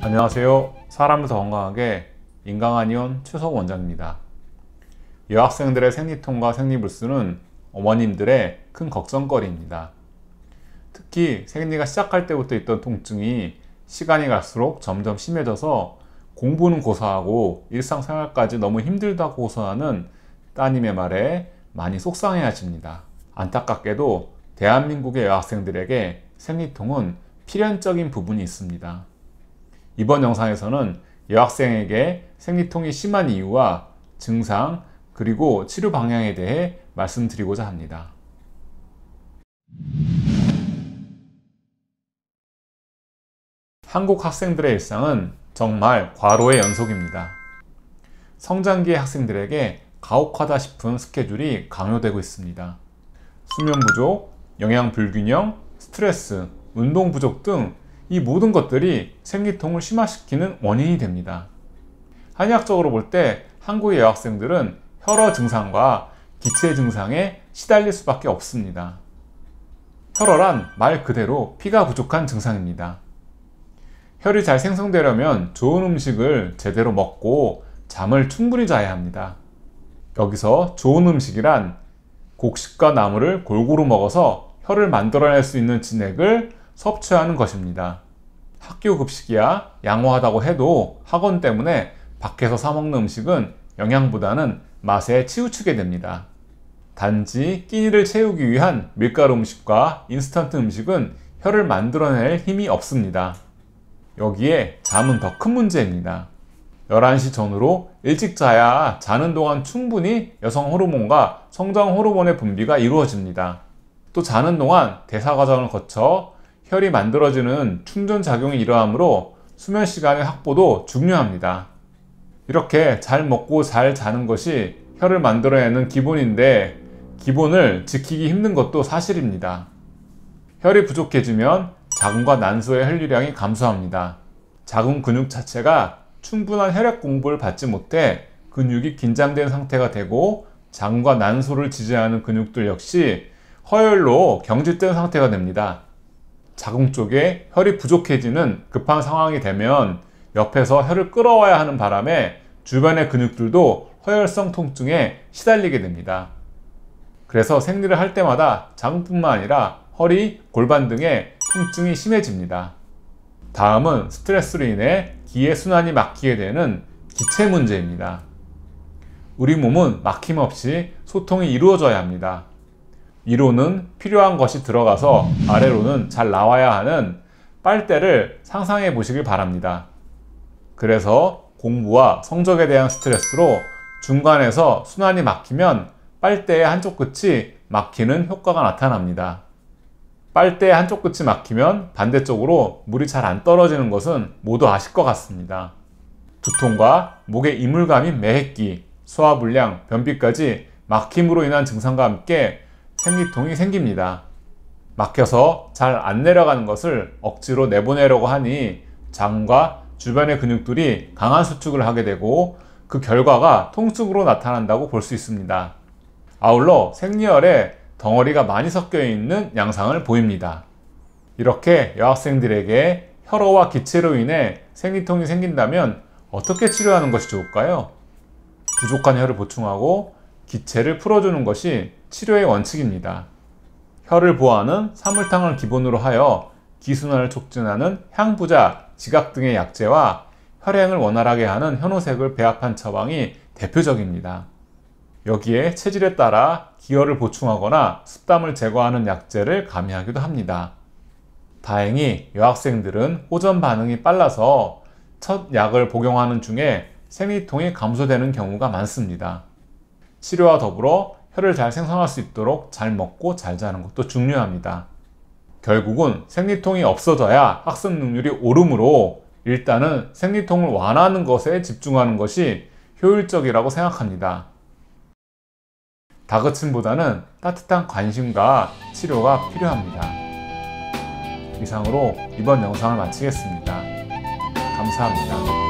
안녕하세요. 사람을 더 건강하게 인강한 이온 추석 원장입니다. 여학생들의 생리통과 생리불순은 어머님들의 큰 걱정거리입니다. 특히 생리가 시작할 때부터 있던 통증이 시간이 갈수록 점점 심해져서 공부는 고사하고 일상생활까지 너무 힘들다고 고소하는 따님의 말에 많이 속상해 하십니다. 안타깝게도 대한민국의 여학생들에게 생리통은 필연적인 부분이 있습니다. 이번 영상에서는 여학생에게 생리통이 심한 이유와 증상 그리고 치료 방향에 대해 말씀드리고자 합니다. 한국 학생들의 일상은 정말 과로의 연속입니다. 성장기의 학생들에게 가혹하다 싶은 스케줄이 강요되고 있습니다. 수면 부족, 영양 불균형, 스트레스, 운동 부족 등이 모든 것들이 생리통을 심화시키는 원인이 됩니다. 한의학적으로 볼 때 한국의 여학생들은 혈어 증상과 기체 증상에 시달릴 수밖에 없습니다. 혈어란 말 그대로 피가 부족한 증상입니다. 혈이 잘 생성되려면 좋은 음식을 제대로 먹고 잠을 충분히 자야 합니다. 여기서 좋은 음식이란 곡식과 나물을 골고루 먹어서 혀를 만들어낼 수 있는 진액을 섭취하는 것입니다. 학교 급식이야 양호하다고 해도 학원 때문에 밖에서 사먹는 음식은 영양보다는 맛에 치우치게 됩니다. 단지 끼니를 채우기 위한 밀가루 음식과 인스턴트 음식은 혀를 만들어낼 힘이 없습니다. 여기에 잠은 더 큰 문제입니다. 11시 전후로 일찍 자야 자는 동안 충분히 여성 호르몬과 성장 호르몬의 분비가 이루어집니다. 또 자는 동안 대사 과정을 거쳐 혈이 만들어지는 충전 작용이 이러하므로 수면 시간의 확보도 중요합니다. 이렇게 잘 먹고 잘 자는 것이 혈을 만들어내는 기본인데 기본을 지키기 힘든 것도 사실입니다. 혈이 부족해지면 자궁과 난소의 혈류량이 감소합니다. 자궁 근육 자체가 충분한 혈액 공급을 받지 못해 근육이 긴장된 상태가 되고 자궁과 난소를 지지하는 근육들 역시 허혈로 경직된 상태가 됩니다. 자궁 쪽에 혈이 부족해지는 급한 상황이 되면 옆에서 혈을 끌어와야 하는 바람에 주변의 근육들도 허혈성 통증에 시달리게 됩니다. 그래서 생리를 할 때마다 자뿐만 아니라 허리, 골반 등의 통증이 심해집니다. 다음은 스트레스로 인해 기의 순환이 막히게 되는 기체 문제입니다. 우리 몸은 막힘없이 소통이 이루어져야 합니다. 위로는 필요한 것이 들어가서 아래로는 잘 나와야 하는 빨대를 상상해 보시길 바랍니다. 그래서 공부와 성적에 대한 스트레스로 중간에서 순환이 막히면 빨대의 한쪽 끝이 막히는 효과가 나타납니다. 빨대의 한쪽 끝이 막히면 반대쪽으로 물이 잘 안 떨어지는 것은 모두 아실 것 같습니다. 두통과 목의 이물감인 매핵기, 소화불량, 변비까지 막힘으로 인한 증상과 함께 생리통이 생깁니다. 막혀서 잘 안 내려가는 것을 억지로 내보내려고 하니 장과 주변의 근육들이 강한 수축을 하게 되고 그 결과가 통증으로 나타난다고 볼 수 있습니다. 아울러 생리혈에 덩어리가 많이 섞여 있는 양상을 보입니다. 이렇게 여학생들에게 혈어와 기체로 인해 생리통이 생긴다면 어떻게 치료하는 것이 좋을까요? 부족한 혈을 보충하고 기체를 풀어주는 것이 치료의 원칙입니다. 혀를 보호하는 사물탕을 기본으로 하여 기순환을 촉진하는 향부자, 지각 등의 약재와 혈행을 원활하게 하는 현호색을 배합한 처방이 대표적입니다. 여기에 체질에 따라 기혈을 보충하거나 습담을 제거하는 약재를 가미하기도 합니다. 다행히 여학생들은 호전 반응이 빨라서 첫 약을 복용하는 중에 생리통이 감소되는 경우가 많습니다. 치료와 더불어 혈을 잘 생성할 수 있도록 잘 먹고 잘 자는 것도 중요합니다. 결국은 생리통이 없어져야 학습 능률이 오르므로 일단은 생리통을 완화하는 것에 집중하는 것이 효율적이라고 생각합니다. 다그침보다는 따뜻한 관심과 치료가 필요합니다. 이상으로 이번 영상을 마치겠습니다. 감사합니다.